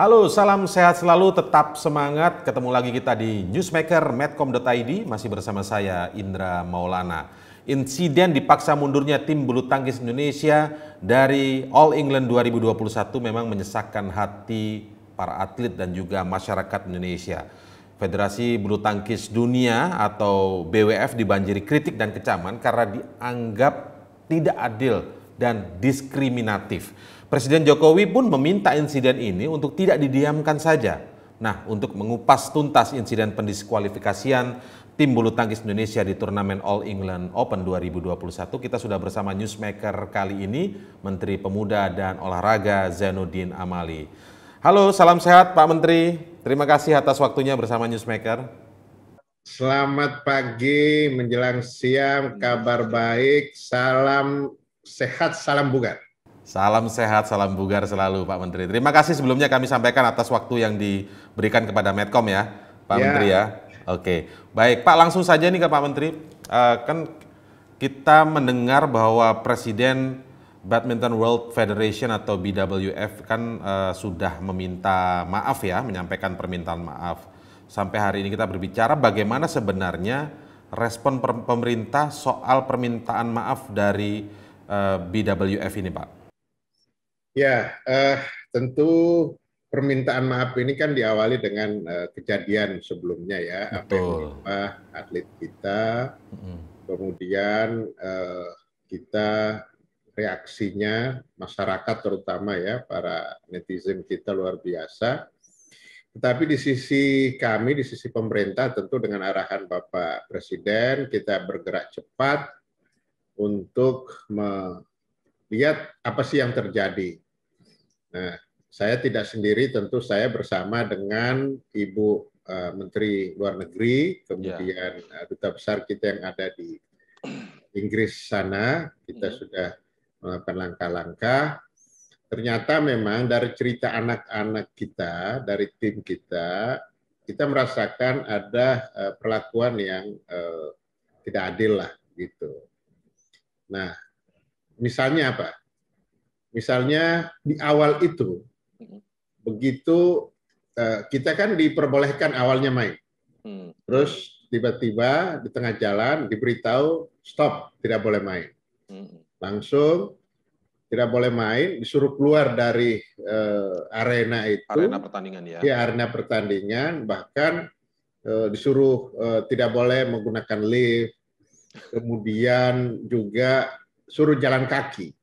Halo, salam sehat selalu, tetap semangat. Ketemu lagi kita di Newsmaker Medcom.id, masih bersama saya Indra Maulana. Insiden dipaksa mundurnya tim bulu tangkis Indonesia dari All England 2021 memang menyesakkan hati para atlet dan juga masyarakat Indonesia. Federasi Bulu Tangkis Dunia atau BWF dibanjiri kritik dan kecaman karena dianggap tidak adil dan diskriminatif. Presiden Jokowi pun meminta insiden ini untuk tidak didiamkan saja. Nah, untuk mengupas tuntas insiden pendiskualifikasian tim bulu tangkis Indonesia di turnamen All England Open 2021, kita sudah bersama newsmaker kali ini Menteri Pemuda dan Olahraga Zainuddin Amali. Halo, salam sehat Pak Menteri. Terima kasih atas waktunya bersama newsmaker. Selamat pagi menjelang siang, kabar baik, salam sehat, salam bugar. Salam sehat, salam bugar selalu Pak Menteri. Terima kasih sebelumnya kami sampaikan atas waktu yang diberikan kepada Medcom ya, Pak ya. Menteri ya. Oke, baik Pak langsung saja nih ke Pak Menteri. Uh, kan kita mendengar bahwa Presiden Badminton World Federation atau BWF kan uh, sudah meminta maaf ya, menyampaikan permintaan maaf. Sampai hari ini kita berbicara bagaimana sebenarnya respon pemerintah soal permintaan maaf dari uh, eh, BWF ini, Pak. Ya, eh, tentu permintaan maaf ini kan diawali dengan eh, kejadian sebelumnya ya, Betul. apa yang atlet kita, mm. kemudian eh, kita reaksinya masyarakat terutama ya para netizen kita luar biasa. Tetapi di sisi kami, di sisi pemerintah tentu dengan arahan Bapak Presiden kita bergerak cepat untuk melihat apa sih yang terjadi Nah, saya tidak sendiri, tentu saya bersama dengan Ibu uh, Menteri Luar Negeri, kemudian yeah. Ya. duta besar kita yang ada di Inggris sana, kita yeah. sudah melakukan langkah-langkah. Ternyata memang dari cerita anak-anak kita, dari tim kita, kita merasakan ada uh, perlakuan yang uh, tidak adil lah gitu. Nah, misalnya apa? Misalnya di awal itu, begitu eh, kita kan diperbolehkan awalnya main. Mm. Terus tiba-tiba di tengah jalan diberitahu stop, tidak boleh main. Langsung tidak boleh main, disuruh keluar dari eh, arena itu. Arena pertandingan ya. Iya, arena pertandingan bahkan eh, disuruh tidak boleh menggunakan lift. Kemudian juga suruh jalan kaki.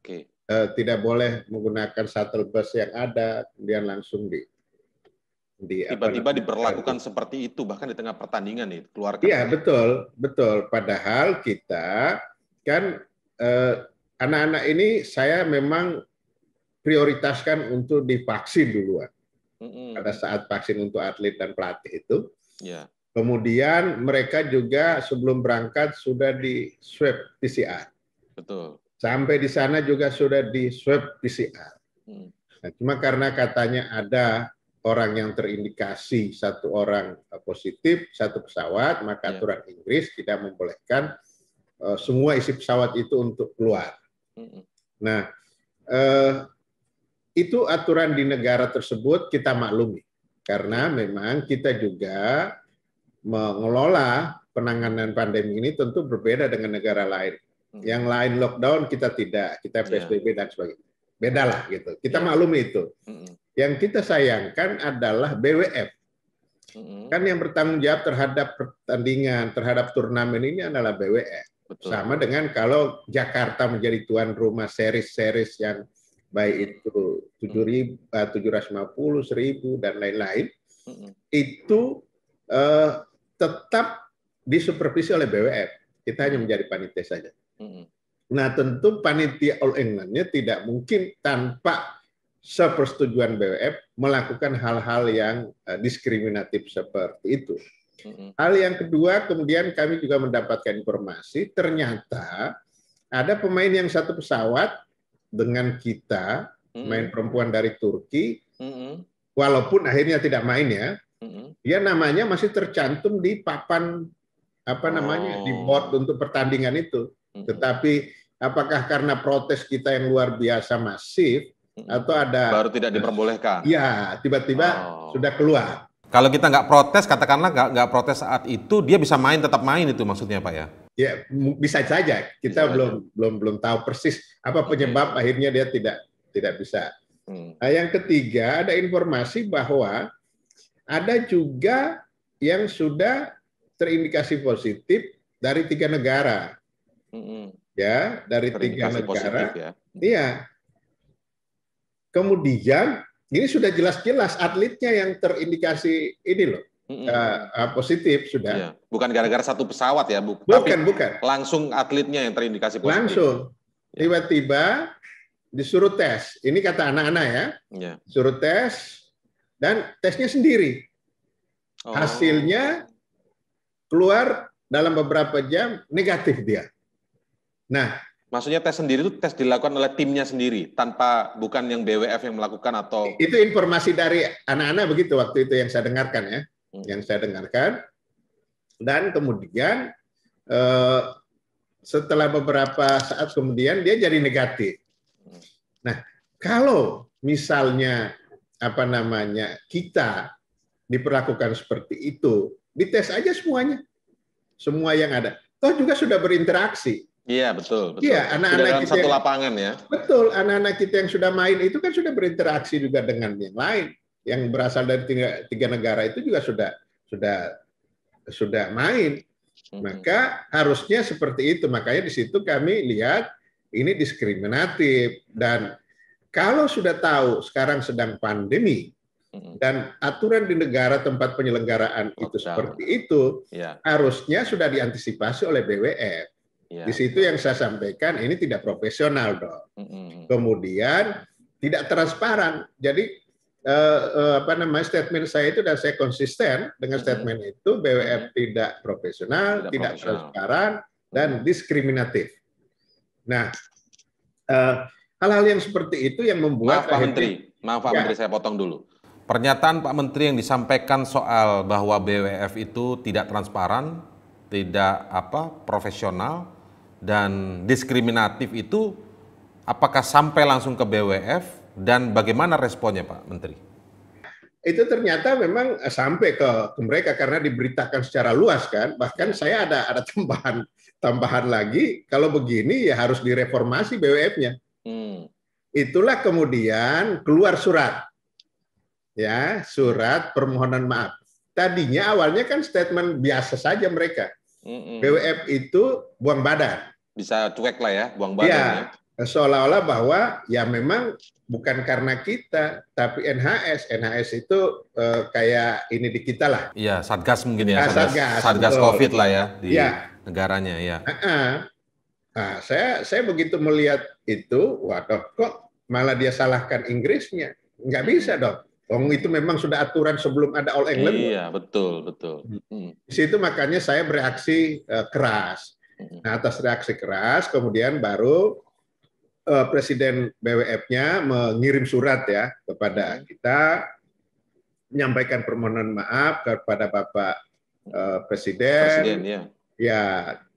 Okay eh, tidak boleh menggunakan shuttle bus yang ada, kemudian langsung di tiba-tiba di, diperlakukan itu. seperti itu bahkan di tengah pertandingan nih keluar. Iya betul betul. Padahal kita kan eh, anak-anak eh, ini saya memang prioritaskan untuk divaksin duluan mm -hmm. pada saat vaksin untuk atlet dan pelatih itu. Yeah. Kemudian mereka juga sebelum berangkat sudah di swab PCR. Betul. Sampai di sana juga sudah di swab PCR. Hmm. Nah, cuma karena katanya ada orang yang terindikasi satu orang eh, positif satu pesawat, maka ya. aturan Inggris tidak membolehkan uh, semua isi pesawat itu untuk keluar. Hmm. Nah, uh, itu aturan di negara tersebut kita maklumi karena ya. memang kita juga mengelola penanganan pandemi ini tentu berbeda dengan negara lain. Hmm. Yang lain lockdown kita tidak, kita ya. PSBB yeah. dan sebagainya. Beda lah gitu. Kita yeah. maklumi itu. mm Yang kita sayangkan adalah BWF. mm Kan yang bertanggung jawab terhadap pertandingan, terhadap turnamen ini adalah BWF. Betul. Sama dengan kalau Jakarta menjadi tuan rumah seris-seris yang baik itu hmm. eh, tujuh ratus lima puluh, seribu dan lain-lain, mm itu eh, tetap disupervisi oleh BWF. Kita hanya menjadi panitia saja. Nah, tentu panitia All england tidak mungkin tanpa sepersetujuan BWF melakukan hal-hal yang eh, diskriminatif seperti itu. Hal yang kedua, kemudian kami juga mendapatkan informasi, ternyata ada pemain yang satu pesawat dengan kita, main perempuan dari Turki, walaupun akhirnya tidak main ya, dia namanya masih tercantum di papan apa namanya oh. di board untuk pertandingan itu. Tetapi apakah karena protes kita yang luar biasa masif atau ada baru tidak diperbolehkan? Ya, tiba-tiba oh. sudah keluar. Kalau kita nggak protes, katakanlah nggak nggak protes saat itu, dia bisa main tetap main itu maksudnya pak ya? Ya bisa saja. Kita bisa belum aja. belum belum tahu persis apa penyebab okay. akhirnya dia tidak tidak bisa. Hmm. Nah, yang ketiga ada informasi bahwa ada juga yang sudah terindikasi positif dari tiga negara hmm Ya, dari tiga negara. Ya. Iya. Kemudian ini sudah jelas-jelas atletnya yang terindikasi ini loh. Uh, positif sudah. Iya. Bukan gara-gara satu pesawat ya, bu. Bukan, Tapi bukan. Langsung atletnya yang terindikasi positif. Langsung. Iya. Tiba-tiba disuruh tes. Ini kata anak-anak ya. Iya. Suruh tes dan tesnya sendiri. Oh. Hasilnya keluar dalam beberapa jam negatif dia. Nah, maksudnya tes sendiri itu tes dilakukan oleh timnya sendiri tanpa bukan yang BWF yang melakukan atau itu informasi dari anak-anak begitu waktu itu yang saya dengarkan ya, hmm. yang saya dengarkan. Dan kemudian eh, setelah beberapa saat kemudian dia jadi negatif. Hmm. Nah, kalau misalnya apa namanya kita diperlakukan seperti itu, dites aja semuanya, semua yang ada. Toh juga sudah berinteraksi. Iya betul. betul. Iya anak-anak kita satu yang, lapangan ya. Betul anak-anak kita yang sudah main itu kan sudah berinteraksi juga dengan yang lain yang berasal dari tiga, tiga negara itu juga sudah sudah sudah main. Maka harusnya seperti itu. Makanya di situ kami lihat ini diskriminatif dan kalau sudah tahu sekarang sedang pandemi dan aturan di negara tempat penyelenggaraan itu seperti itu, iya. harusnya sudah diantisipasi oleh BWF. Ya. Di situ iya. yang saya sampaikan ini tidak profesional dong. Mm-hmm. Kemudian tidak transparan. Jadi eh, eh, apa namanya statement saya itu dan saya konsisten dengan statement mm-hmm. itu BWF mm-hmm. tidak profesional, tidak, tidak profesional. transparan dan diskriminatif. Nah, hal eh, hal-hal yang seperti itu yang membuat Maaf Pak Menteri, maaf Pak ya. Menteri saya potong dulu. Pernyataan Pak Menteri yang disampaikan soal bahwa BWF itu tidak transparan, tidak apa profesional, dan diskriminatif itu apakah sampai langsung ke BWF dan bagaimana responnya Pak Menteri? Itu ternyata memang eh, sampai ke, ke mereka karena diberitakan secara luas kan. Bahkan saya ada ada tambahan tambahan lagi kalau begini ya harus direformasi BWF-nya. Hmm. Itulah kemudian keluar surat. Ya, surat permohonan maaf. Tadinya awalnya kan statement biasa saja mereka mm BWF itu buang badan. Bisa cuek lah ya, buang badan. Ya, ya. seolah-olah bahwa ya memang bukan karena kita, tapi NHS, NHS itu eh, kayak ini di kita lah. Iya, satgas mungkin ya, nah, satgas, satgas, satgas COVID lah ya di ya. negaranya ya. uh Nah, saya saya begitu melihat itu, waduh kok malah dia salahkan Inggrisnya, nggak bisa dong. Wong itu memang sudah aturan sebelum ada All England. Iya, betul, betul. Hmm. hmm. Di situ makanya saya bereaksi uh, keras. Hmm. Nah, atas reaksi keras kemudian baru uh, presiden BWF-nya mengirim surat ya kepada hmm. kita menyampaikan permohonan maaf kepada Bapak uh, presiden. Presiden ya. Ya,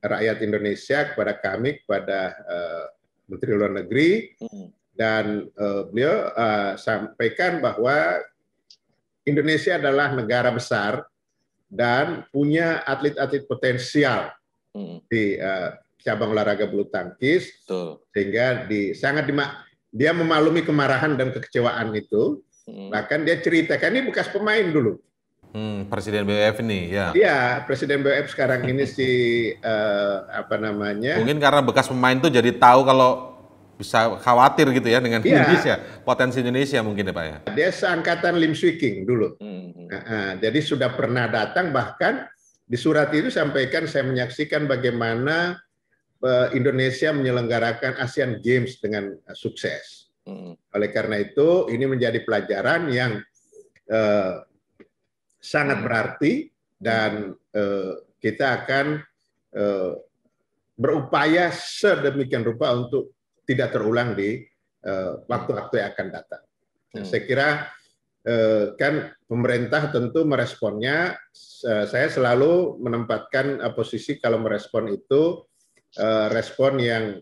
rakyat Indonesia kepada kami kepada uh, Menteri Luar Negeri. Hmm dan uh, beliau uh, sampaikan bahwa Indonesia adalah negara besar dan punya atlet-atlet potensial hmm. di uh, cabang olahraga bulu tangkis, Betul. sehingga di sangat dimak dia memalumi kemarahan dan kekecewaan itu. Hmm. Bahkan dia ceritakan ini bekas pemain dulu. Hmm, Presiden BWF ini ya. Iya, Presiden BWF sekarang ini si uh, apa namanya? Mungkin karena bekas pemain tuh jadi tahu kalau bisa khawatir gitu ya dengan yeah. Indonesia, potensi Indonesia mungkin ya Pak ya. Dia seangkatan Lim Swee King dulu. Hmm. hmm. Nah, nah, jadi sudah pernah datang bahkan di surat itu sampaikan saya menyaksikan bagaimana uh, Indonesia menyelenggarakan ASEAN Games dengan uh, sukses. Hmm. Oleh karena itu ini menjadi pelajaran yang uh, sangat hmm. berarti dan uh, kita akan uh, berupaya sedemikian rupa untuk tidak terulang di eh, waktu-waktu yang akan datang. Nah, hmm. saya kira eh, kan pemerintah tentu meresponnya saya selalu menempatkan eh, posisi kalau merespon itu respon yang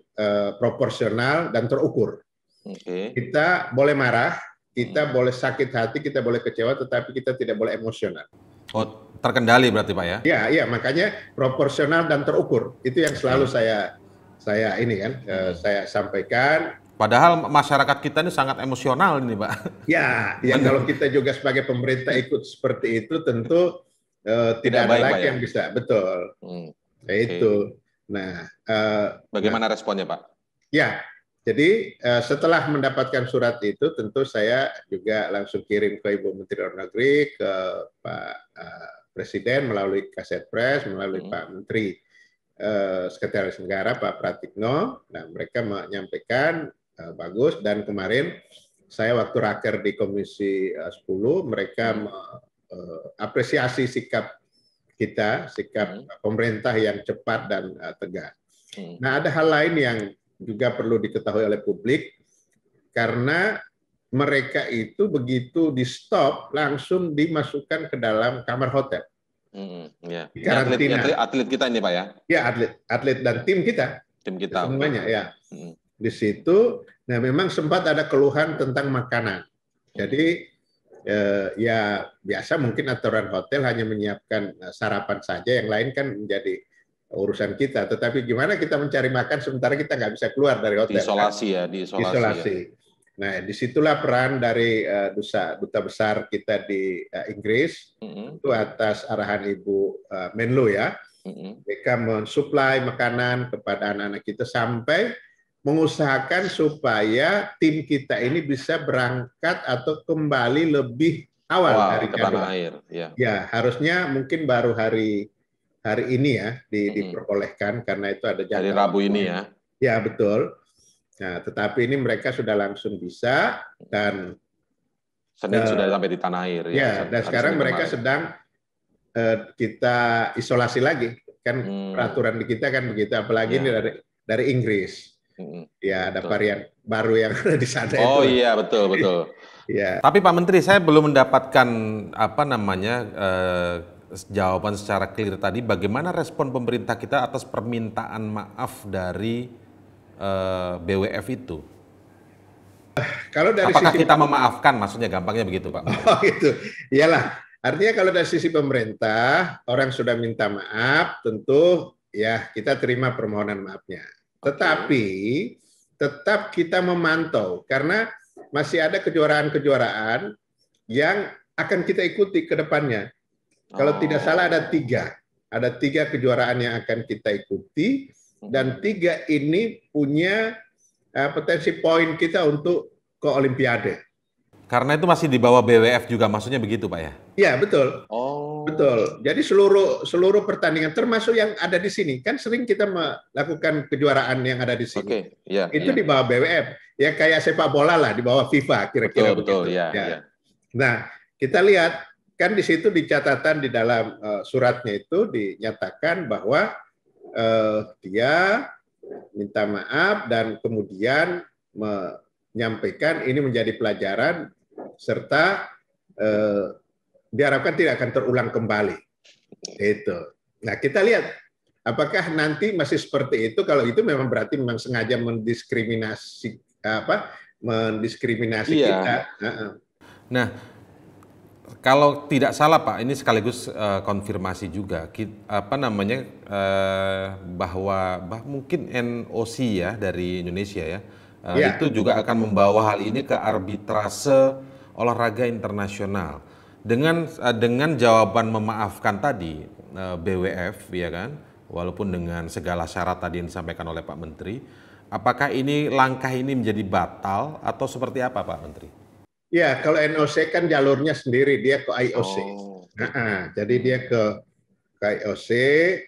proporsional dan terukur. Okay. Kita boleh marah, kita hmm. boleh sakit hati, kita boleh kecewa, tetapi kita tidak boleh emosional. Oh, terkendali berarti Pak ya? Iya, iya, makanya proporsional dan terukur. Itu yang selalu hmm. saya saya ini kan uh, saya sampaikan. Padahal masyarakat kita ini sangat emosional ini, Pak. Ya, ya kalau kita juga sebagai pemerintah ikut seperti itu tentu uh, tidak, tidak ada baik, lagi Pak, ya? yang bisa, betul. Hmm. Ya, okay. Itu. Nah, uh, bagaimana nah, responnya, Pak? Ya, jadi uh, setelah mendapatkan surat itu, tentu saya juga langsung kirim ke Ibu Menteri Luar Negeri, ke Pak uh, Presiden melalui kaset pres, melalui hmm. Pak Menteri. Eh, Sekretaris Negara Pak Pratikno. Nah, mereka menyampaikan eh, bagus dan kemarin saya waktu raker di Komisi 10 eh, mereka hmm. apresiasi sikap kita, sikap hmm. pemerintah yang cepat dan tegas. Hmm. Nah, ada hal lain yang juga perlu diketahui oleh publik karena mereka itu begitu di stop langsung dimasukkan ke dalam kamar hotel. Hmm, yeah. Iya. karantina. Atlet, atlet, atlet kita ini pak ya? Ya atlet, atlet dan tim kita. Tim kita. Semuanya ya. Di situ, nah memang sempat ada keluhan tentang makanan. Jadi eh, ya biasa mungkin aturan hotel hanya menyiapkan eh, sarapan saja, yang lain kan menjadi urusan kita. Tetapi gimana kita mencari makan sementara kita nggak bisa keluar dari hotel? isolasi kan? ya, di isolasi. Ya. Nah, disitulah peran dari uh, eh, duta, duta besar kita di uh, Inggris mm-hmm. itu atas arahan Ibu uh, eh, Menlo ya. Mm-hmm. Mereka mensuplai makanan kepada anak-anak kita sampai mengusahakan supaya tim kita ini bisa berangkat atau kembali lebih awal wow, dari ke tanah air. Ya. ya, harusnya mungkin baru hari hari ini ya di, mm-hmm. diperbolehkan karena itu ada jadwal. Hari Rabu ini ya. Ya betul. Nah, tetapi ini mereka sudah langsung bisa dan Senin uh, sudah sampai di tanah air. Ya, ya dan sekarang Senin mereka kemarin. sedang uh, kita isolasi lagi. Kan hmm. peraturan di kita kan begitu, apalagi ya. ini dari dari Inggris. Hmm. Ya, ada betul. varian baru yang ada di sana. Oh itu. iya, betul betul. ya. Tapi Pak Menteri, saya belum mendapatkan apa namanya uh, jawaban secara clear tadi. Bagaimana respon pemerintah kita atas permintaan maaf dari Eh, BWF itu? Kalau dari Apakah sisi kita memaafkan maksudnya gampangnya begitu Pak? Oh gitu, iyalah. Artinya kalau dari sisi pemerintah orang sudah minta maaf, tentu ya kita terima permohonan maafnya. Tetapi tetap kita memantau karena masih ada kejuaraan-kejuaraan yang akan kita ikuti ke depannya. Kalau oh. tidak salah ada tiga, ada tiga kejuaraan yang akan kita ikuti dan tiga ini punya eh, potensi poin kita untuk ke Olimpiade. Karena itu masih di bawah BWF juga, maksudnya begitu, Pak ya? Iya betul. Oh. Betul. Jadi seluruh seluruh pertandingan, termasuk yang ada di sini, kan sering kita melakukan kejuaraan yang ada di sini. Oke. Okay. Ya, itu yeah. di bawah BWF. Ya kayak sepak bola lah di bawah FIFA kira-kira betul, begitu. Betul. Iya, ya, ya. Yeah. Nah kita lihat kan di situ di catatan di dalam uh, suratnya itu dinyatakan bahwa eh, dia minta maaf dan kemudian menyampaikan ini menjadi pelajaran serta eh, diharapkan tidak akan terulang kembali. Itu. Nah, kita lihat apakah nanti masih seperti itu kalau itu memang berarti memang sengaja mendiskriminasi apa? mendiskriminasi iya. kita. Nah, kalau tidak salah Pak, ini sekaligus uh, konfirmasi juga, Kita, apa namanya uh, bahwa bah, mungkin NOC ya dari Indonesia ya, uh, ya itu juga akan membawa hal ini ke arbitrase olahraga internasional dengan uh, dengan jawaban memaafkan tadi uh, BWF ya kan, walaupun dengan segala syarat tadi yang disampaikan oleh Pak Menteri, apakah ini langkah ini menjadi batal atau seperti apa Pak Menteri? Ya, kalau NOC kan jalurnya sendiri, dia ke IOC. Oh. Nah, jadi dia ke, ke IOC.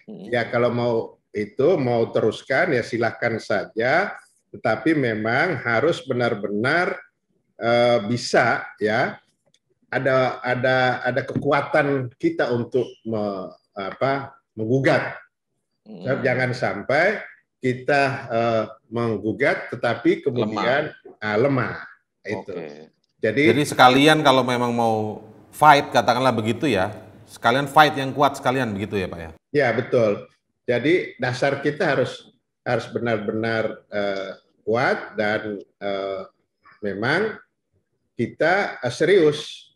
Hmm. Ya, kalau mau itu mau teruskan ya silahkan saja. Tetapi memang harus benar-benar uh, bisa ya ada ada ada kekuatan kita untuk me, apa, menggugat. Hmm. Jangan sampai kita uh, menggugat, tetapi kemudian lemah. Ah, lemah. Itu. Okay. Jadi, Jadi sekalian kalau memang mau fight, katakanlah begitu ya, sekalian fight yang kuat sekalian begitu ya Pak ya? Ya betul. Jadi dasar kita harus harus benar-benar uh, kuat dan uh, memang kita uh, serius.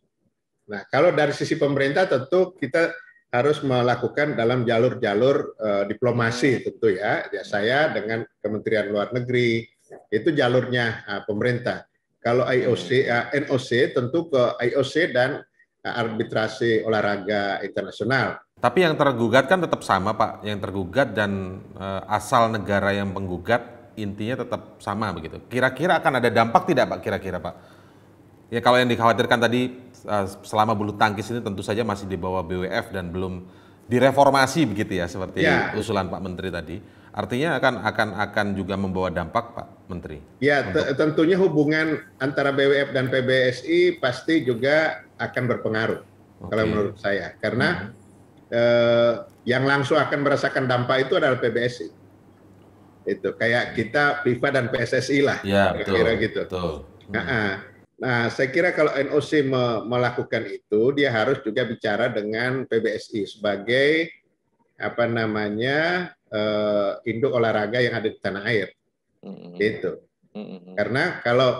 Nah kalau dari sisi pemerintah tentu kita harus melakukan dalam jalur-jalur uh, diplomasi tentu ya. ya. Saya dengan Kementerian Luar Negeri itu jalurnya uh, pemerintah kalau IOC, uh, ya, NOC tentu ke IOC dan eh, arbitrase olahraga internasional. Tapi yang tergugat kan tetap sama Pak, yang tergugat dan uh, asal negara yang penggugat intinya tetap sama begitu. Kira-kira akan ada dampak tidak Pak kira-kira Pak? Ya kalau yang dikhawatirkan tadi uh, selama bulu tangkis ini tentu saja masih di bawah BWF dan belum direformasi begitu ya seperti ya. usulan Pak Menteri tadi. Artinya akan akan akan juga membawa dampak, Pak Menteri. Ya, untuk... tentunya hubungan antara BWF dan PBSI pasti juga akan berpengaruh okay. kalau menurut saya. Karena hmm. eh, yang langsung akan merasakan dampak itu adalah PBSI. Itu kayak hmm. kita FIFA dan PSSI lah. Ya, kira-kira gitu. Betul. Hmm. Nah, nah, saya kira kalau NOC me melakukan itu, dia harus juga bicara dengan PBSI sebagai apa namanya uh, induk olahraga yang ada di tanah air. Mm-hmm. Gitu. Mm-hmm. Karena kalau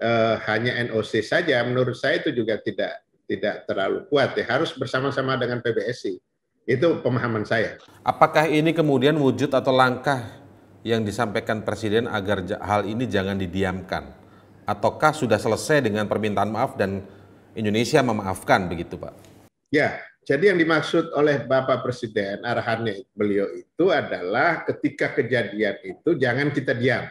uh, hanya NOC saja, menurut saya itu juga tidak tidak terlalu kuat ya. Harus bersama-sama dengan PBSI. Itu pemahaman saya. Apakah ini kemudian wujud atau langkah yang disampaikan Presiden agar hal ini jangan didiamkan? Ataukah sudah selesai dengan permintaan maaf dan Indonesia memaafkan begitu Pak? Ya, jadi yang dimaksud oleh Bapak Presiden arahannya beliau itu adalah ketika kejadian itu jangan kita diam.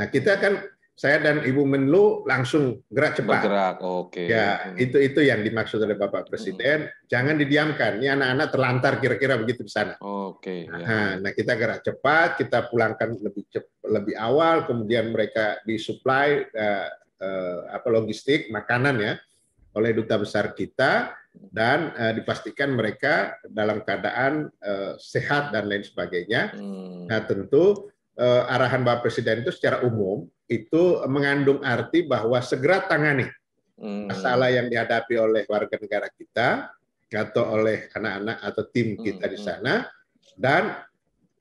Nah kita kan saya dan Ibu Menlu langsung gerak cepat. Bergerak, oke. Okay. Ya itu itu yang dimaksud oleh Bapak Presiden. Hmm. Jangan didiamkan. Ini anak-anak terlantar kira-kira begitu di sana. Oke. Okay, ya. nah, ya. nah kita gerak cepat, kita pulangkan lebih cepat, lebih awal, kemudian mereka disuplai uh, uh, apa logistik makanan ya oleh duta besar kita dan uh, dipastikan mereka dalam keadaan uh, sehat dan lain sebagainya. Hmm. Nah, tentu uh, arahan Bapak Presiden itu secara umum itu mengandung arti bahwa segera tangani hmm. masalah yang dihadapi oleh warga negara kita atau oleh anak-anak atau tim kita hmm. di hmm. sana dan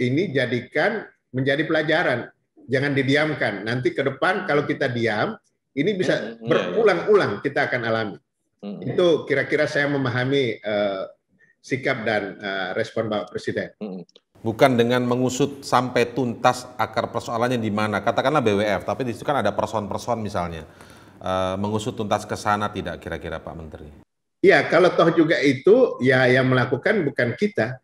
ini jadikan menjadi pelajaran. Jangan didiamkan. Nanti ke depan kalau kita diam, ini bisa hmm, hmm, iya, iya. berulang-ulang kita akan alami. Hmm. Itu kira-kira saya memahami uh, sikap dan uh, respon Bapak Presiden. Hmm. Bukan dengan mengusut sampai tuntas akar persoalannya di mana, katakanlah BWF, tapi di situ kan ada person-person misalnya. Uh, mengusut tuntas ke sana tidak kira-kira Pak Menteri? Iya, kalau toh juga itu ya yang melakukan bukan kita,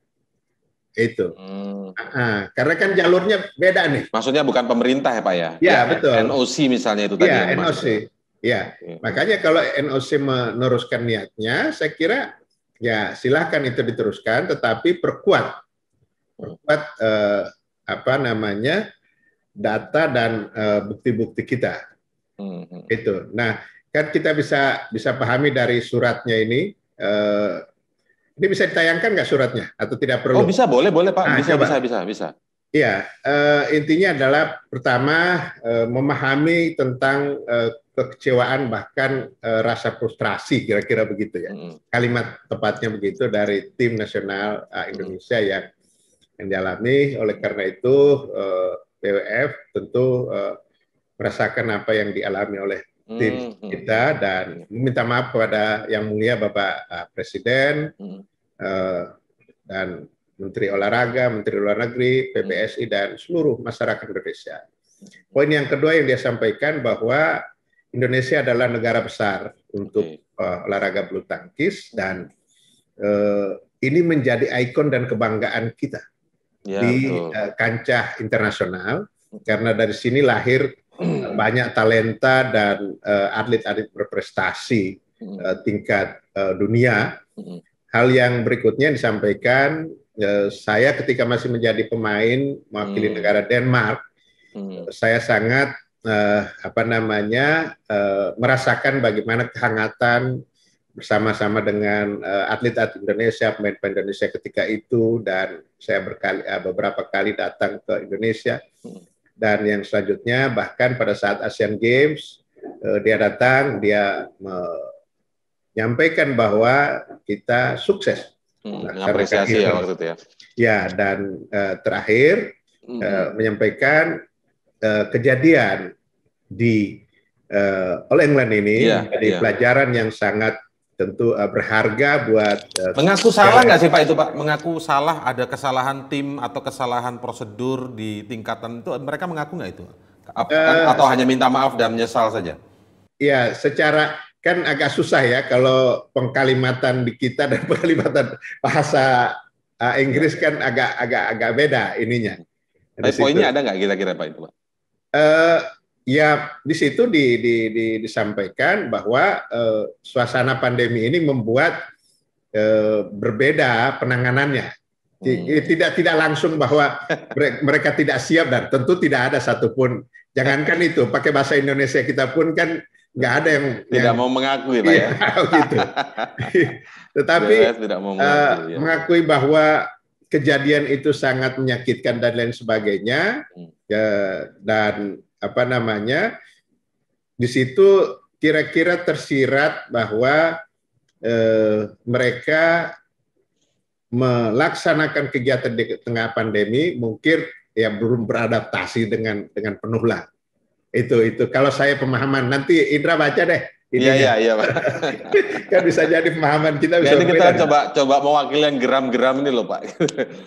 itu. Hmm. Uh, karena kan jalurnya beda nih. Maksudnya bukan pemerintah ya Pak ya? Iya, ya, betul. NOC misalnya itu tadi. Iya, NOC. Maksudnya. Ya, makanya kalau NOC meneruskan niatnya, saya kira ya silahkan itu diteruskan, tetapi perkuat, perkuat eh, apa namanya data dan eh, bukti-bukti eh, kita. Hmm. Itu. Nah, kan kita bisa bisa pahami dari suratnya ini. Eh, ini bisa ditayangkan nggak suratnya atau tidak perlu? Oh bisa, boleh, boleh pak. Nah, bisa, bisa, bisa, bisa. Iya, eh, intinya adalah pertama eh, memahami tentang eh, kekecewaan bahkan e, rasa frustrasi kira-kira begitu ya. Kalimat tepatnya begitu dari tim nasional e, Indonesia yang yang dialami oleh karena itu e, eh, PWF tentu e, merasakan apa yang dialami oleh tim kita dan meminta maaf kepada yang mulia Bapak e, Presiden e, dan Menteri Olahraga, Menteri Luar Negeri, PBSI dan seluruh masyarakat Indonesia. Poin yang kedua yang dia sampaikan bahwa Indonesia adalah negara besar untuk uh, olahraga bulu tangkis dan uh, ini menjadi ikon dan kebanggaan kita ya, di uh, kancah internasional hmm. karena dari sini lahir hmm. banyak talenta dan uh, atlet-atlet berprestasi uh, tingkat uh, dunia. Hal yang berikutnya yang disampaikan uh, saya ketika masih menjadi pemain mewakili hmm. negara Denmark, hmm. saya sangat eh, apa namanya eh, merasakan bagaimana kehangatan bersama-sama dengan eh, atlet-atlet Indonesia, pemain-pemain Indonesia ketika itu, dan saya berkali, uh, beberapa kali datang ke Indonesia. Dan yang selanjutnya, bahkan pada saat Asian Games, uh, dia datang, dia menyampaikan bahwa kita sukses. Hmm, nah, apresiasi kan ya gitu. waktu itu ya. Ya, dan uh, terakhir hmm. menyampaikan Eh, kejadian di uh, All England ini yeah, menjadi yeah. pelajaran yang sangat tentu uh, berharga buat uh, mengaku salah nggak sih Pak itu Pak mengaku salah ada kesalahan tim atau kesalahan prosedur di tingkatan itu mereka mengaku nggak itu A uh, kan, atau hanya minta maaf dan menyesal saja ya secara kan agak susah ya kalau pengkalimatan di kita dan pengkalimatan bahasa uh, Inggris kan agak agak agak beda ininya. Tapi poinnya ada nggak kira-kira Pak itu Pak? Uh, ya di situ di, di, di, disampaikan bahwa eh, suasana pandemi ini membuat eh, berbeda penanganannya. Hmm. Eh, tidak tidak langsung bahwa mereka tidak siap dan tentu tidak ada satupun. Jangankan iya. itu, pakai bahasa Indonesia kita pun kan nggak ada yang tidak yang, mau mengakui pak iya, ya. gitu. Tetapi tidak mau eh, mengakui, uh, ya. mengakui bahwa kejadian itu sangat menyakitkan dan lain sebagainya. Hmm ya dan apa namanya di situ kira-kira tersirat bahwa eh, mereka melaksanakan kegiatan di tengah pandemi mungkin ya belum beradaptasi dengan dengan penuh lah itu itu kalau saya pemahaman nanti Indra baca deh ini iya ya. iya iya pak. kan bisa jadi pemahaman kita ya, bisa. Ini kita coba coba mewakili yang geram-geram ini loh pak.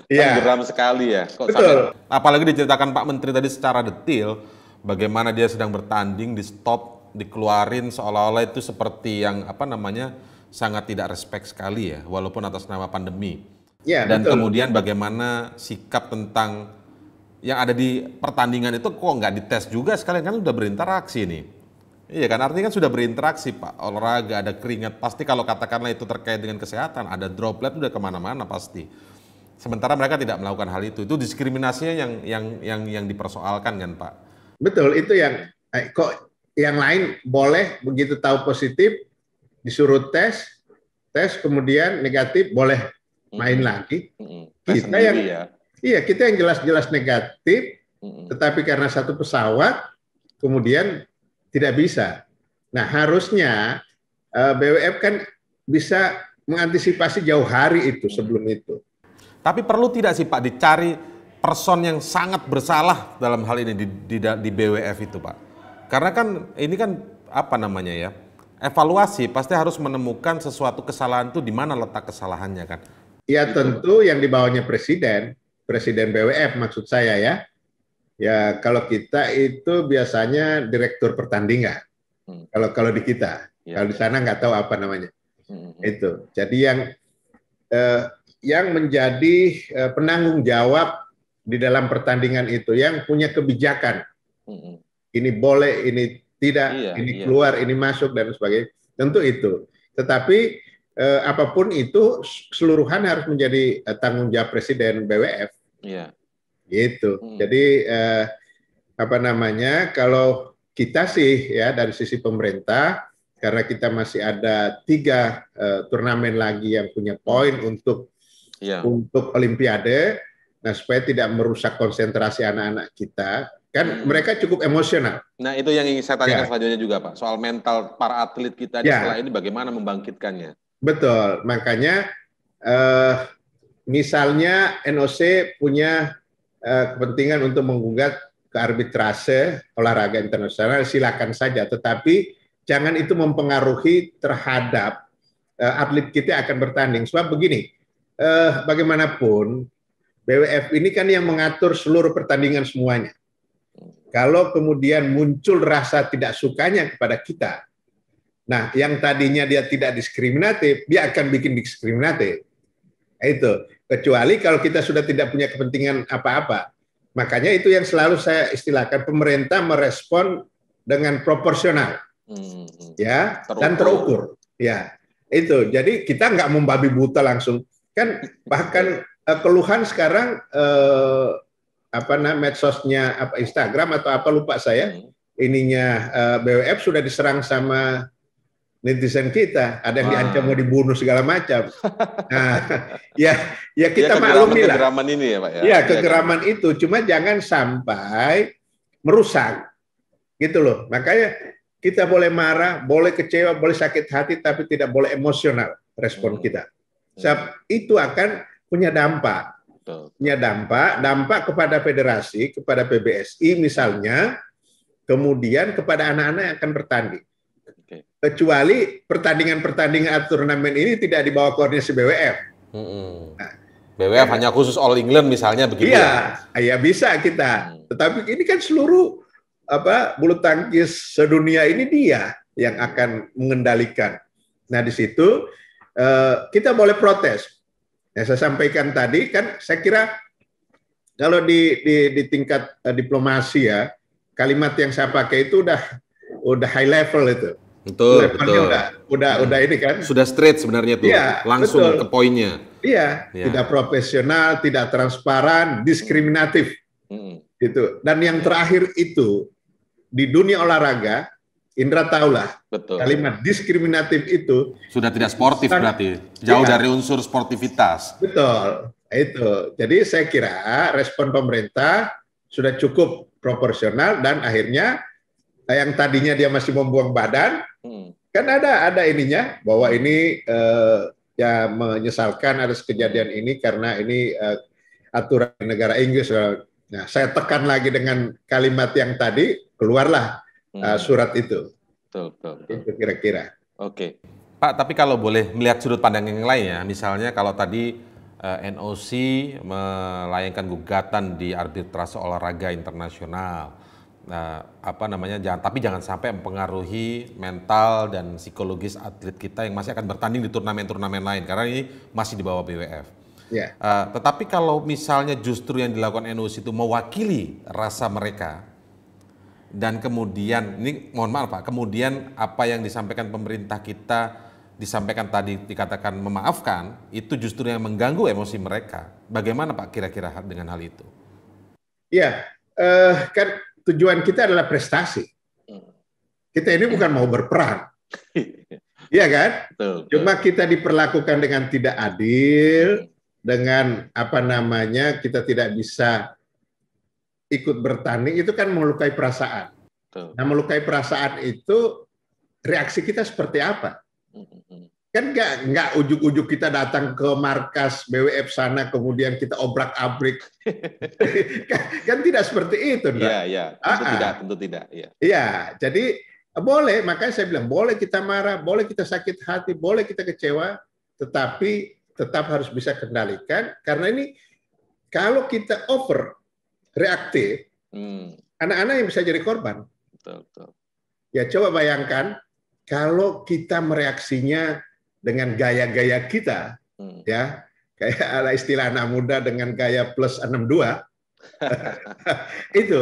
Iya. kan geram sekali ya. Kok Betul. Sampai... Apalagi diceritakan Pak Menteri tadi secara detail bagaimana dia sedang bertanding di stop dikeluarin seolah-olah itu seperti yang apa namanya sangat tidak respect sekali ya walaupun atas nama pandemi. Ya, Dan betul. kemudian bagaimana sikap tentang yang ada di pertandingan itu kok nggak dites juga sekalian kan udah berinteraksi nih Iya kan artinya kan sudah berinteraksi pak olahraga ada keringat pasti kalau katakanlah itu terkait dengan kesehatan ada droplet udah kemana-mana pasti sementara mereka tidak melakukan hal itu itu diskriminasinya yang yang yang yang dipersoalkan kan pak betul itu yang eh, kok yang lain boleh begitu tahu positif disuruh tes tes kemudian negatif boleh main mm -hmm. lagi mm -hmm. kita sendiri, yang ya. iya kita yang jelas-jelas negatif mm -hmm. tetapi karena satu pesawat kemudian tidak bisa. Nah, harusnya eh, BWF kan bisa mengantisipasi jauh hari itu sebelum itu. Tapi perlu tidak sih Pak dicari person yang sangat bersalah dalam hal ini di, di, di BWF itu Pak? Karena kan ini kan apa namanya ya? Evaluasi pasti harus menemukan sesuatu kesalahan itu di mana letak kesalahannya kan? Ya tentu yang dibawanya presiden, presiden BWF maksud saya ya. Ya, kalau kita itu biasanya direktur pertandingan. Hmm. Kalau kalau di kita, ya, kalau di ya. sana nggak tahu apa namanya. Hmm. Itu. Jadi yang eh, yang menjadi eh, penanggung jawab di dalam pertandingan itu yang punya kebijakan. Hmm. Ini boleh, ini tidak, iya, ini iya. keluar, ini masuk dan sebagainya. Tentu itu. Tetapi eh, apapun itu seluruhan harus menjadi eh, tanggung jawab presiden BWF. Iya. Gitu. Hmm. Jadi eh, apa namanya? Kalau kita sih ya dari sisi pemerintah karena kita masih ada tiga uh, turnamen lagi yang punya poin untuk ya. untuk Olimpiade. Nah supaya tidak merusak konsentrasi anak-anak kita, kan hmm. mereka cukup emosional. Nah itu yang ingin saya tanyakan ya. selanjutnya juga Pak, soal mental para atlet kita ya. setelah ini bagaimana membangkitkannya? Betul, makanya uh, misalnya NOC punya Eh, kepentingan untuk menggugat ke arbitrase olahraga internasional silakan saja tetapi jangan itu mempengaruhi terhadap uh, atlet kita akan bertanding sebab begini uh, bagaimanapun BWF ini kan yang mengatur seluruh pertandingan semuanya kalau kemudian muncul rasa tidak sukanya kepada kita nah yang tadinya dia tidak diskriminatif dia akan bikin diskriminatif itu Kecuali kalau kita sudah tidak punya kepentingan apa-apa. Makanya itu yang selalu saya istilahkan pemerintah merespon dengan proporsional. Hmm. Ya, terukur. dan terukur. Ya. Itu. Jadi kita nggak membabi buta langsung. Kan bahkan eh, keluhan sekarang eh, apa namanya medsosnya apa Instagram atau apa lupa saya. Hmm. ininya uh, eh, BWF sudah diserang sama netizen kita, ada yang ah. diancam mau dibunuh segala macam. Nah, ya ya kita ya, maklumi lah. Kegeraman ini ya, Pak ya. Ya, kegeraman ya, itu cuma jangan sampai merusak. Gitu loh. Makanya kita boleh marah, boleh kecewa, boleh sakit hati tapi tidak boleh emosional respon hmm. kita. Hmm. Sebab itu akan punya dampak. Punya dampak, dampak kepada federasi, kepada PBSI misalnya, kemudian kepada anak-anak yang akan bertanding kecuali pertandingan-pertandingan atau turnamen ini tidak dibawa koordinasi BWF. Hmm. Nah, BWF iya. hanya khusus All England misalnya begitu. Iya, ya, ya bisa kita. Hmm. Tetapi ini kan seluruh apa bulu tangkis sedunia ini dia yang akan mengendalikan. Nah di situ eh, kita boleh protes. Ya, saya sampaikan tadi kan saya kira kalau di di, di tingkat eh, diplomasi ya kalimat yang saya pakai itu udah udah high level itu. Betul, betul. Udah, udah, iya. udah ini kan. Sudah straight sebenarnya tuh, ya, langsung betul. ke poinnya. Iya, ya. tidak profesional, tidak transparan, diskriminatif. Hmm. Gitu. Dan yang terakhir itu di dunia olahraga, Indra tahulah betul. kalimat diskriminatif itu sudah tidak sportif sangat, berarti, jauh ya. dari unsur sportivitas. Betul, itu. Jadi saya kira respon pemerintah sudah cukup proporsional dan akhirnya Nah, yang tadinya dia masih membuang badan, hmm. kan ada ada ininya bahwa ini uh, ya menyesalkan atas kejadian ini karena ini uh, aturan negara Inggris. Nah, saya tekan lagi dengan kalimat yang tadi, keluarlah uh, surat itu. Betul, betul. betul. Itu kira-kira. Oke. Pak, tapi kalau boleh melihat sudut pandang yang lain ya, misalnya kalau tadi uh, NOC melayangkan gugatan di arbitrase olahraga internasional, Nah, apa namanya? Jangan tapi jangan sampai mempengaruhi mental dan psikologis atlet kita yang masih akan bertanding di turnamen-turnamen lain karena ini masih di bawah BWF. Yeah. Ya. Uh, tetapi kalau misalnya justru yang dilakukan NOC itu mewakili rasa mereka dan kemudian ini mohon maaf Pak, kemudian apa yang disampaikan pemerintah kita disampaikan tadi dikatakan memaafkan itu justru yang mengganggu emosi mereka. Bagaimana Pak kira-kira dengan hal itu? Ya, uh, kan tujuan kita adalah prestasi. Hmm. Kita ini bukan mau berperang. Iya kan? Cuma kita diperlakukan dengan tidak adil, hmm. dengan apa namanya kita tidak bisa ikut bertanding itu kan melukai perasaan. Nah, melukai perasaan itu reaksi kita seperti apa? Hmm, kan nggak nggak ujuk-ujuk kita datang ke markas BWF sana kemudian kita obrak-abrik kan, kan tidak seperti itu ya iya. Tentu ah, tidak, tentu tidak. Iya. Iya, jadi boleh makanya saya bilang boleh kita marah, boleh kita sakit hati, boleh kita kecewa, tetapi tetap harus bisa kendalikan karena ini kalau kita over reaktif, anak hmm. anak-anak yang bisa jadi korban. Betul, betul. Ya coba bayangkan kalau kita mereaksinya dengan gaya-gaya kita hmm. ya kayak ala istilah anak muda dengan gaya plus 62 itu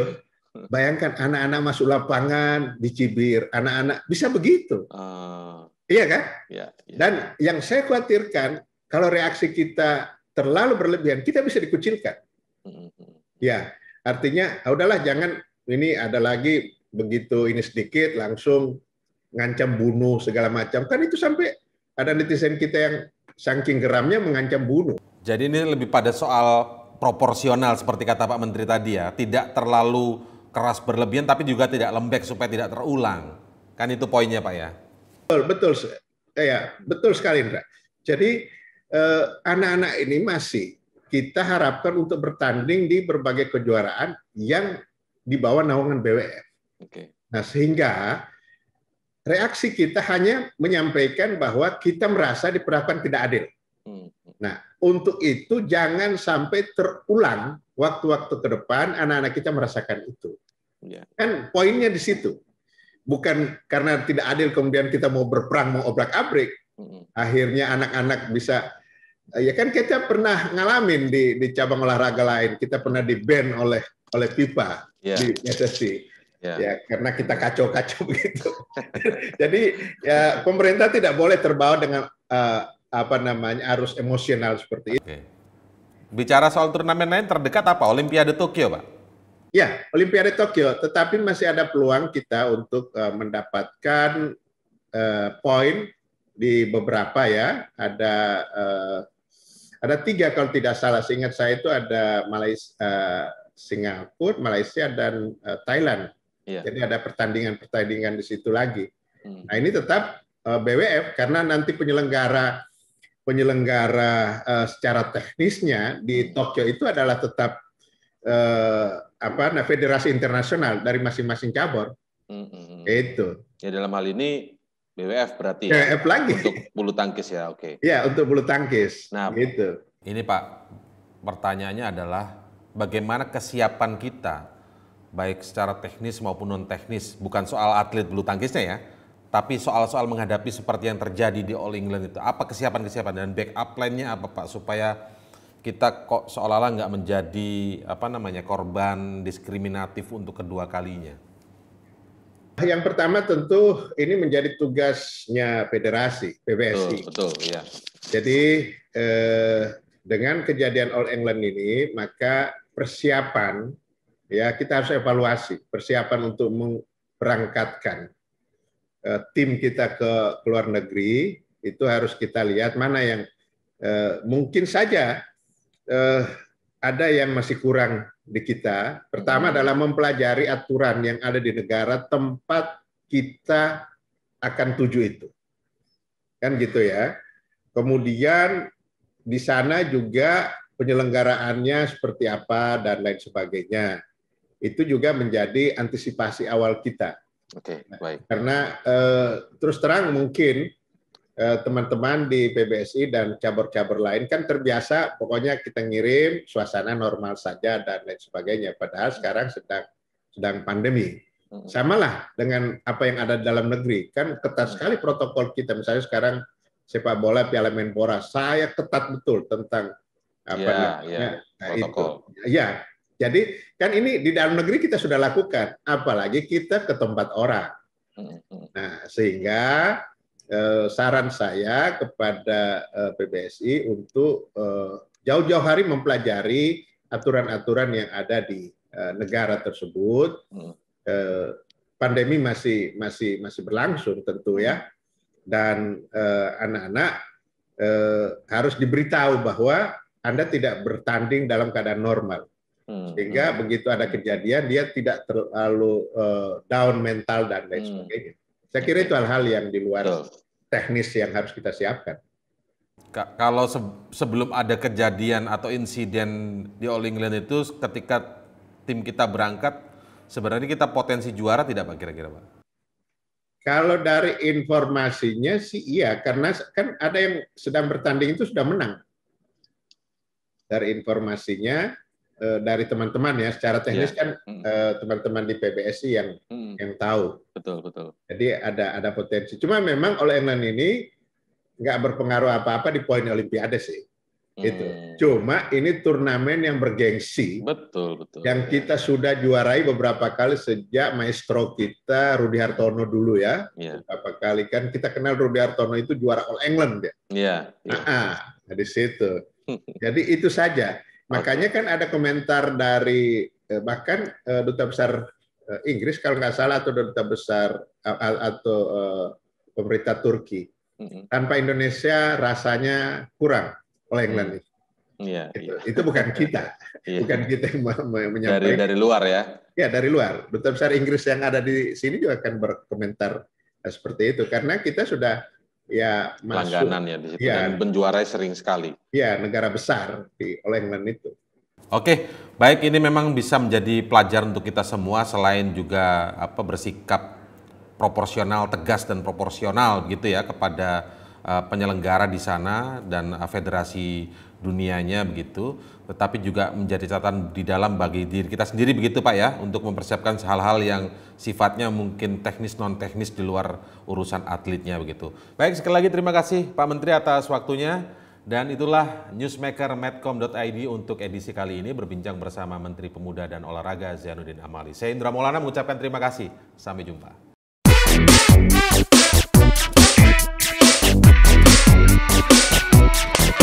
bayangkan anak-anak masuk lapangan dicibir anak-anak bisa begitu uh, iya kan yeah, yeah. dan yang saya khawatirkan kalau reaksi kita terlalu berlebihan kita bisa dikucilkan hmm, hmm, hmm. ya artinya ah, udahlah jangan ini ada lagi begitu ini sedikit langsung ngancam bunuh segala macam kan itu sampai ada netizen kita yang saking geramnya mengancam bunuh. Jadi ini lebih pada soal proporsional seperti kata Pak Menteri tadi ya, tidak terlalu keras berlebihan tapi juga tidak lembek supaya tidak terulang. Kan itu poinnya Pak ya. Betul, betul. Eh, ya, betul sekali Indra. Jadi eh, anak-anak ini masih kita harapkan untuk bertanding di berbagai kejuaraan yang di bawah naungan BWF. Oke. Nah, sehingga reaksi kita hanya menyampaikan bahwa kita merasa diperlakukan tidak adil. Hmm. Nah, untuk itu jangan sampai terulang waktu-waktu ke depan anak-anak kita merasakan itu. Ya. Kan poinnya di situ. Bukan karena tidak adil kemudian kita mau berperang, mau obrak-abrik. Hmm. Akhirnya anak-anak bisa eh, ya kan kita pernah ngalamin di di cabang olahraga lain, kita pernah di-ban oleh oleh FIFA yeah. di SSC Ya. ya karena kita kacau-kacau begitu. Jadi ya pemerintah tidak boleh terbawa dengan uh, apa namanya arus emosional seperti itu. Bicara soal turnamen lain terdekat apa? Olimpiade Tokyo, Pak. Ya, Olimpiade Tokyo, tetapi masih ada peluang kita untuk uh, mendapatkan uh, poin di beberapa ya. Ada uh, ada tiga kalau tidak salah. Seingat saya itu ada Malaysia, uh, Singapura, Malaysia dan uh, Thailand Yeah. Jadi ada pertandingan-pertandingan di situ lagi. Hmm. Nah ini tetap eh, BWF karena nanti penyelenggara penyelenggara eh, secara teknisnya di hmm. Tokyo itu adalah tetap eh, apa nah federasi internasional dari masing-masing cabur. Hmm, Itu. Ya dalam hal ini BWF berarti. Ya? BWF lagi. Untuk bulu tangkis ya, oke. Okay. Iya, untuk bulu tangkis. Nah, gitu. Ini Pak, pertanyaannya adalah bagaimana kesiapan kita baik secara teknis maupun non teknis, bukan soal atlet bulu tangkisnya ya, tapi soal-soal menghadapi seperti yang terjadi di All England itu. Apa kesiapan-kesiapan dan backup plan-nya apa Pak supaya kita kok seolah-olah nggak menjadi apa namanya korban diskriminatif untuk kedua kalinya? Yang pertama tentu ini menjadi tugasnya federasi PBSI. Betul, betul ya. Jadi eh, dengan kejadian All England ini maka persiapan ya kita harus evaluasi persiapan untuk memperangkatkan uh, eh, tim kita ke, ke luar negeri itu harus kita lihat mana yang uh, mungkin saja uh, ada yang masih kurang di kita. Pertama hmm. adalah mempelajari aturan yang ada di negara tempat kita akan tuju itu. Kan gitu ya. Kemudian di sana juga penyelenggaraannya seperti apa dan lain sebagainya itu juga menjadi antisipasi awal kita. Oke, okay, nah, baik. Karena eh, terus terang mungkin eh, teman-teman eh, di PBSI dan cabur-cabur lain kan terbiasa pokoknya kita ngirim suasana normal saja dan lain sebagainya. Padahal hmm. sekarang sedang sedang pandemi. Hmm. Samalah dengan apa yang ada dalam negeri. Kan ketat hmm. sekali protokol kita. Misalnya sekarang sepak bola Piala Menpora, saya ketat betul tentang apa ya, namanya ya, nah, protokol. itu. Ya, jadi kan ini di dalam negeri kita sudah lakukan, apalagi kita ke tempat orang. Mm-hmm. Nah, sehingga eh, saran saya kepada eh, PBSI untuk eh, jauh-jauh hari mempelajari aturan-aturan yang ada di negara tersebut. Mm. pandemi masih masih masih berlangsung tentu ya, dan eh, anak-anak eh, harus diberitahu bahwa Anda tidak bertanding dalam keadaan normal Hmm, Sehingga hmm. begitu ada kejadian dia tidak terlalu uh, down mental dan lain hmm. sebagainya. Saya kira itu hal-hal yang di luar teknis yang harus kita siapkan. Kalau se sebelum ada kejadian atau insiden di All England itu ketika tim kita berangkat sebenarnya kita potensi juara tidak Pak kira-kira Pak? Kalau dari informasinya sih iya karena kan ada yang sedang bertanding itu sudah menang. Dari informasinya Eh, dari teman-teman ya secara teknis ya. kan hmm. eh, teman-teman di PBSI yang hmm. yang tahu betul betul jadi ada ada potensi cuma memang oleh England ini nggak berpengaruh apa-apa di poin Olimpiade sih hmm. itu cuma ini turnamen yang bergengsi betul betul yang iya. kita sudah juarai beberapa kali sejak maestro kita Rudi Hartono dulu ya, ya. beberapa kali kan kita kenal Rudi Hartono itu juara All England ya, Iya. ya. Nah, nah di situ jadi itu saja Makanya kan ada komentar dari eh, bahkan eh, duta besar eh, Inggris kalau nggak salah atau duta besar atau pemerintah Turki tanpa Indonesia rasanya kurang oleh England. Hmm. Ya, itu, ya. itu bukan kita, ya. bukan kita yang menyampaikan. Dari, dari luar ya? Ya dari luar. Duta besar Inggris yang ada di sini juga akan berkomentar seperti itu karena kita sudah ya masuk, langganan ya di situ ya, dan penjuaranya sering sekali. Ya, negara besar di All itu. Oke, baik ini memang bisa menjadi pelajaran untuk kita semua selain juga apa bersikap proporsional, tegas dan proporsional gitu ya kepada uh, penyelenggara di sana dan uh, federasi dunianya begitu tetapi juga menjadi catatan di dalam bagi diri kita sendiri begitu Pak ya untuk mempersiapkan hal-hal yang sifatnya mungkin teknis non teknis di luar urusan atletnya begitu. Baik sekali lagi terima kasih Pak Menteri atas waktunya dan itulah newsmaker medcom.id untuk edisi kali ini berbincang bersama Menteri Pemuda dan Olahraga Zainuddin Amali. Saya Indra Maulana mengucapkan terima kasih. Sampai jumpa.